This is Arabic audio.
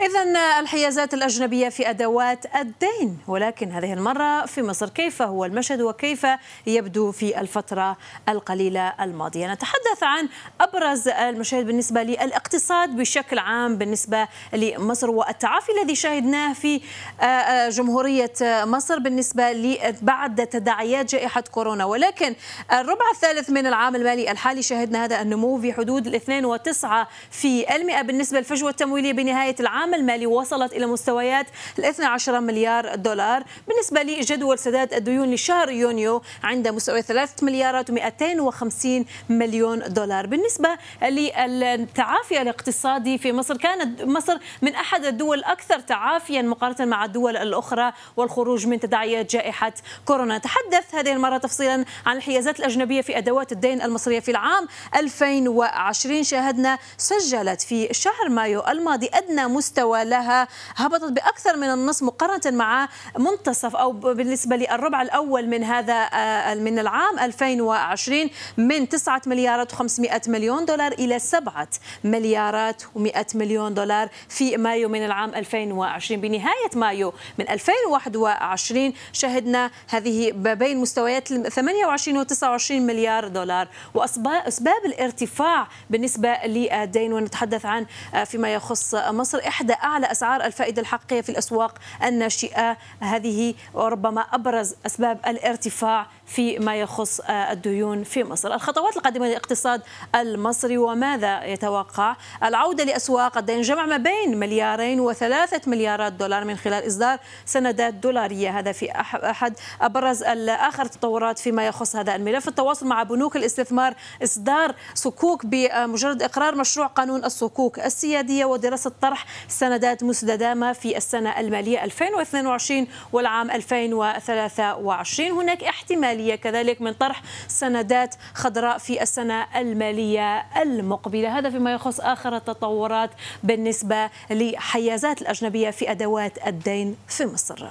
إذا الحيازات الأجنبية في أدوات الدين ولكن هذه المرة في مصر كيف هو المشهد وكيف يبدو في الفترة القليلة الماضية نتحدث عن أبرز المشاهد بالنسبة للاقتصاد بشكل عام بالنسبة لمصر والتعافي الذي شاهدناه في آه، آه، جمهورية مصر بالنسبة بعد تداعيات جائحة كورونا ولكن الربع الثالث من العام العام المالي الحالي شهدنا هذا النمو في حدود ال 2.9% بالنسبة للفجوة التمويلية بنهاية العام العام المالي وصلت إلى مستويات ال 12 مليار دولار بالنسبة لجدول سداد الديون لشهر يونيو عند مستوى 3 مليارات و250 مليون دولار بالنسبة للتعافي الاقتصادي في مصر كانت مصر من أحد الدول الأكثر تعافيا مقارنة مع الدول الأخرى والخروج من تداعيات جائحة كورونا تحدث هذه المرة تفصيلا عن الحيازات الأجنبية في أدوات الدين المصرية في العام 2020 شاهدنا سجلت في شهر مايو الماضي أدنى مستوى مستوى لها هبطت بأكثر من النصف مقارنة مع منتصف أو بالنسبة للربع الأول من هذا آه، من العام 2020 من 9 مليارات و500 مليون دولار إلى 7 مليارات و100 مليون دولار في مايو من العام 2020 بنهاية مايو من 2021 شهدنا هذه بين مستويات 28 و 29 مليار دولار وأسباب الارتفاع بالنسبة للدين ونتحدث عن آه، فيما يخص مصر إحدى أعلى أسعار الفائدة الحقيقية في الأسواق الناشئة هذه ربما أبرز أسباب الارتفاع فيما يخص آه، الديون في مصر الخطوات القادمة للاقتصاد المصري وماذا يتوقع العودة لأسواق الدين جمع ما بين مليارين وثلاثة مليارات دولار من خلال إصدار سندات دولارية هذا في أحد أبرز الآخر التطورات فيما يخص هذا الملف التواصل مع بنوك الاستثمار إصدار صكوك بمجرد إقرار مشروع قانون الصكوك السيادية ودراسة طرح سندات مستدامة في السنة المالية 2022 والعام 2023 هناك احتمال المالية كذلك من طرح سندات خضراء في السنة المالية المقبلة هذا فيما يخص آخر التطورات بالنسبة لحيازات الأجنبية في أدوات الدين في مصر